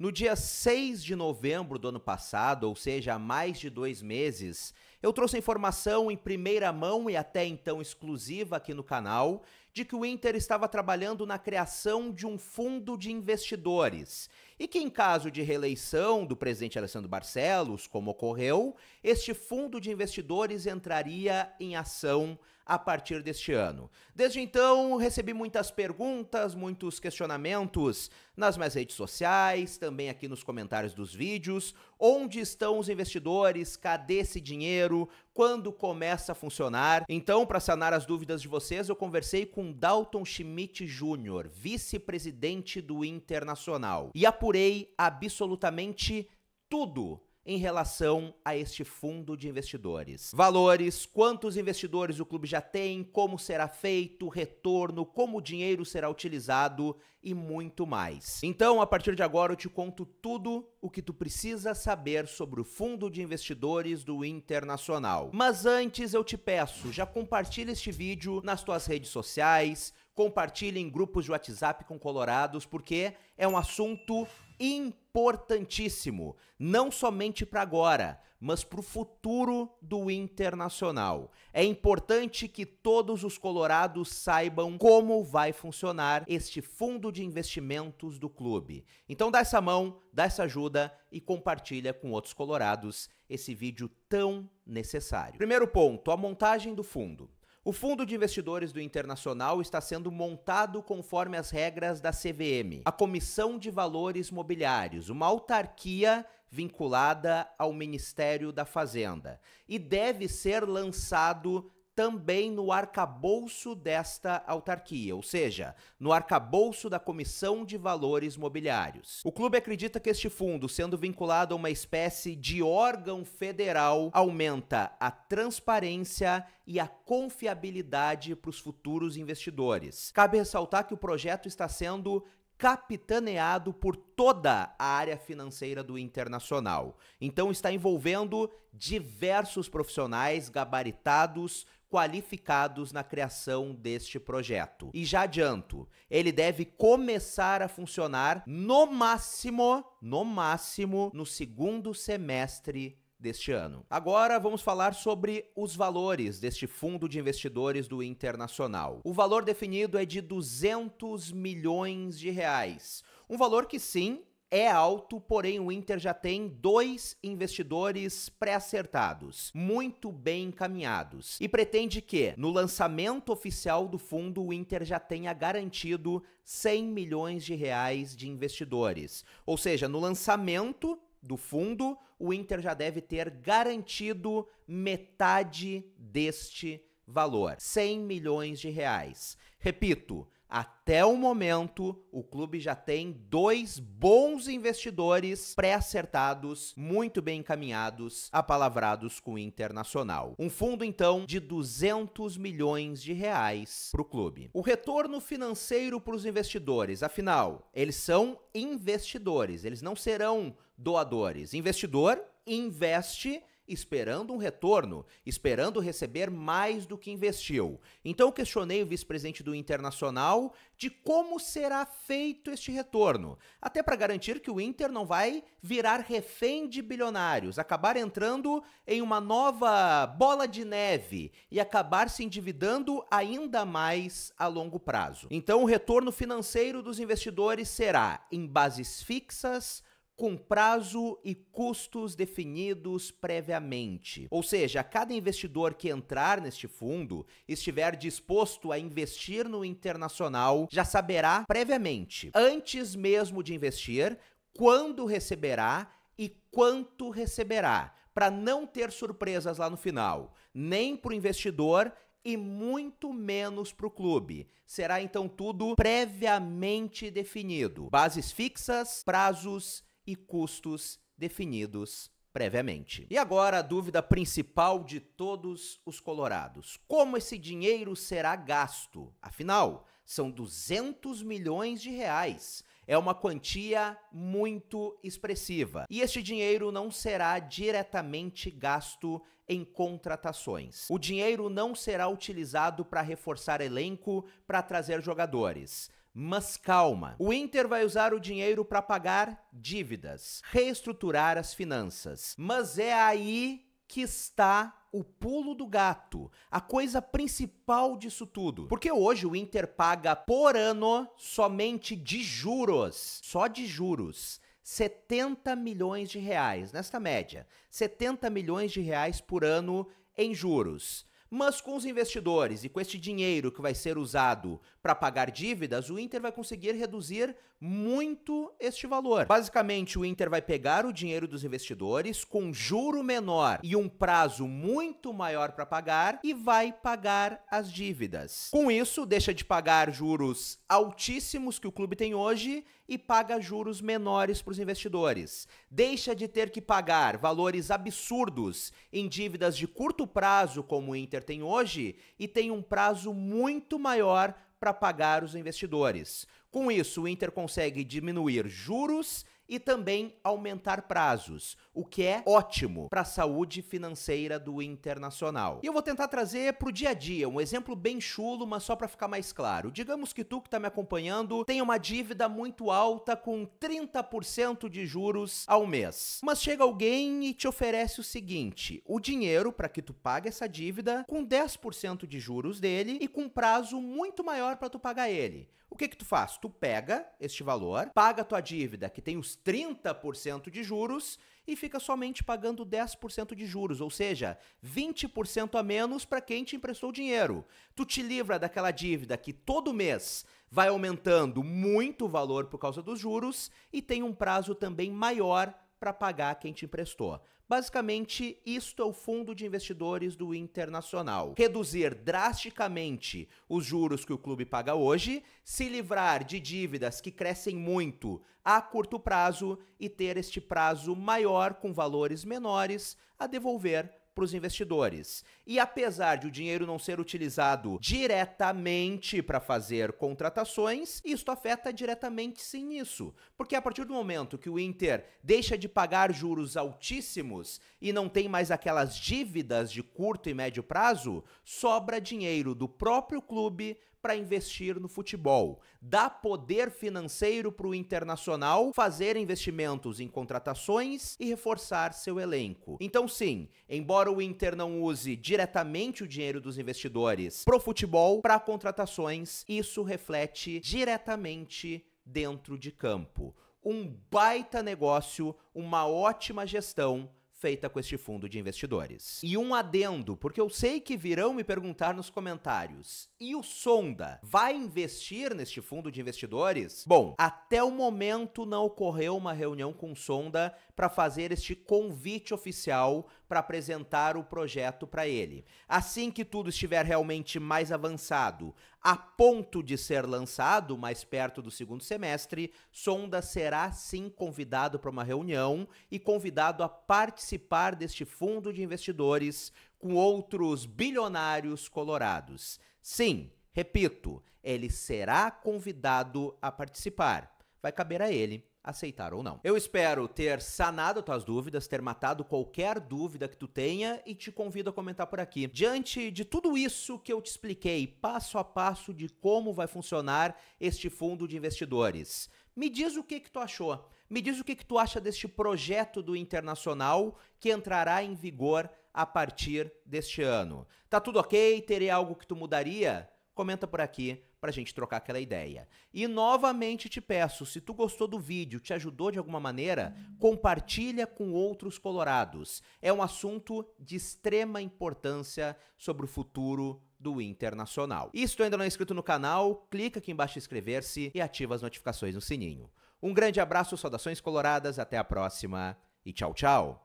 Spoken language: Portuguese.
No dia 6 de novembro do ano passado, ou seja, há mais de dois meses, eu trouxe a informação em primeira mão e até então exclusiva aqui no canal de que o Inter estava trabalhando na criação de um fundo de investidores e que, em caso de reeleição do presidente Alessandro Barcelos, como ocorreu, este fundo de investidores entraria em ação a partir deste ano. Desde então, recebi muitas perguntas, muitos questionamentos nas minhas redes sociais, também aqui nos comentários dos vídeos. Onde estão os investidores? Cadê esse dinheiro? Quando começa a funcionar? Então, para sanar as dúvidas de vocês, eu conversei com Dalton Schmidt Jr., vice-presidente do Internacional, e apurei absolutamente tudo em relação a este fundo de investidores. Valores, quantos investidores o clube já tem, como será feito, retorno, como o dinheiro será utilizado e muito mais. Então, a partir de agora eu te conto tudo o que tu precisa saber sobre o fundo de investidores do Internacional. Mas antes eu te peço, já compartilha este vídeo nas tuas redes sociais, compartilhe em grupos de WhatsApp com colorados, porque é um assunto importantíssimo, não somente para agora, mas para o futuro do Internacional. É importante que todos os colorados saibam como vai funcionar este fundo de investimentos do clube. Então dá essa mão, dá essa ajuda e compartilha com outros colorados esse vídeo tão necessário. Primeiro ponto, a montagem do fundo. O fundo de investidores do Internacional está sendo montado conforme as regras da CVM, a Comissão de Valores Mobiliários, uma autarquia vinculada ao Ministério da Fazenda, e deve ser lançado também no arcabouço desta autarquia, ou seja, no arcabouço da Comissão de Valores Mobiliários. O clube acredita que este fundo, sendo vinculado a uma espécie de órgão federal, aumenta a transparência e a confiabilidade para os futuros investidores. Cabe ressaltar que o projeto está sendo capitaneado por toda a área financeira do Internacional. Então está envolvendo diversos profissionais gabaritados qualificados na criação deste projeto. E já adianto, ele deve começar a funcionar no máximo, no máximo, no segundo semestre deste ano. Agora vamos falar sobre os valores deste fundo de investidores do Internacional. O valor definido é de 200 milhões de reais. Um valor que sim é alto, porém o Inter já tem dois investidores pré-acertados, muito bem encaminhados, e pretende que, no lançamento oficial do fundo, o Inter já tenha garantido 100 milhões de reais de investidores. Ou seja, no lançamento do fundo, o Inter já deve ter garantido metade deste valor, 100 milhões de reais. Repito, até o momento, o clube já tem dois bons investidores pré-acertados, muito bem encaminhados, apalavrados com o Internacional. Um fundo, então, de 200 milhões de reais para o clube. O retorno financeiro para os investidores, afinal, eles são investidores, eles não serão doadores. Investidor investe esperando um retorno, esperando receber mais do que investiu. Então questionei o vice-presidente do Internacional de como será feito este retorno, até para garantir que o Inter não vai virar refém de bilionários, acabar entrando em uma nova bola de neve e acabar se endividando ainda mais a longo prazo. Então o retorno financeiro dos investidores será em bases fixas, com prazo e custos definidos previamente. Ou seja, cada investidor que entrar neste fundo estiver disposto a investir no internacional já saberá previamente, antes mesmo de investir, quando receberá e quanto receberá, para não ter surpresas lá no final, nem para o investidor e muito menos para o clube. Será então tudo previamente definido: bases fixas, prazos e custos definidos previamente. E agora a dúvida principal de todos os colorados: como esse dinheiro será gasto? Afinal, são 200 milhões de reais. É uma quantia muito expressiva. E este dinheiro não será diretamente gasto em contratações. O dinheiro não será utilizado para reforçar elenco, para trazer jogadores mas calma, o Inter vai usar o dinheiro para pagar dívidas, reestruturar as finanças. Mas é aí que está o pulo do gato, a coisa principal disso tudo. Porque hoje o Inter paga por ano somente de juros, só de juros. 70 milhões de reais, nesta média, 70 milhões de reais por ano em juros. Mas com os investidores e com este dinheiro que vai ser usado para pagar dívidas, o Inter vai conseguir reduzir muito este valor. Basicamente, o Inter vai pegar o dinheiro dos investidores com juro menor e um prazo muito maior para pagar e vai pagar as dívidas. Com isso, deixa de pagar juros altíssimos que o clube tem hoje e paga juros menores para os investidores. Deixa de ter que pagar valores absurdos em dívidas de curto prazo, como o Inter tem hoje, e tem um prazo muito maior para pagar os investidores. Com isso, o Inter consegue diminuir juros e também aumentar prazos, o que é ótimo para a saúde financeira do internacional. E eu vou tentar trazer para o dia a dia um exemplo bem chulo, mas só para ficar mais claro. Digamos que tu que está me acompanhando tem uma dívida muito alta com 30% de juros ao mês. Mas chega alguém e te oferece o seguinte: o dinheiro para que tu pague essa dívida com 10% de juros dele e com prazo muito maior para tu pagar ele que que tu faz? Tu pega este valor, paga tua dívida que tem os 30% de juros e fica somente pagando 10% de juros, ou seja, 20% a menos para quem te emprestou o dinheiro. Tu te livra daquela dívida que todo mês vai aumentando muito o valor por causa dos juros e tem um prazo também maior para pagar quem te emprestou. Basicamente, isto é o fundo de investidores do Internacional. Reduzir drasticamente os juros que o clube paga hoje, se livrar de dívidas que crescem muito a curto prazo e ter este prazo maior com valores menores a devolver para os investidores. E apesar de o dinheiro não ser utilizado diretamente para fazer contratações, isto afeta diretamente sim isso. Porque a partir do momento que o Inter deixa de pagar juros altíssimos e não tem mais aquelas dívidas de curto e médio prazo, sobra dinheiro do próprio clube para investir no futebol, dá poder financeiro para o Internacional fazer investimentos em contratações e reforçar seu elenco. Então, sim, embora o Inter não use diretamente o dinheiro dos investidores pro futebol, para contratações, isso reflete diretamente dentro de campo. Um baita negócio, uma ótima gestão feita com este fundo de investidores. E um adendo, porque eu sei que virão me perguntar nos comentários: e o Sonda vai investir neste fundo de investidores? Bom, até o momento não ocorreu uma reunião com o Sonda para fazer este convite oficial para apresentar o projeto para ele. Assim que tudo estiver realmente mais avançado, a ponto de ser lançado, mais perto do segundo semestre, Sonda será sim convidado para uma reunião e convidado a participar deste fundo de investidores com outros bilionários colorados. Sim, repito, ele será convidado a participar. Vai caber a ele aceitar ou não. Eu espero ter sanado tuas dúvidas, ter matado qualquer dúvida que tu tenha e te convido a comentar por aqui. Diante de tudo isso que eu te expliquei, passo a passo de como vai funcionar este fundo de investidores, me diz o que que tu achou? Me diz o que que tu acha deste projeto do Internacional que entrará em vigor a partir deste ano. Tá tudo OK? Teria algo que tu mudaria? comenta por aqui pra gente trocar aquela ideia. E novamente te peço, se tu gostou do vídeo, te ajudou de alguma maneira, compartilha com outros colorados. É um assunto de extrema importância sobre o futuro do Internacional. E se tu ainda não é inscrito no canal, clica aqui embaixo em inscrever-se e ativa as notificações no sininho. Um grande abraço, saudações coloradas, até a próxima e tchau, tchau!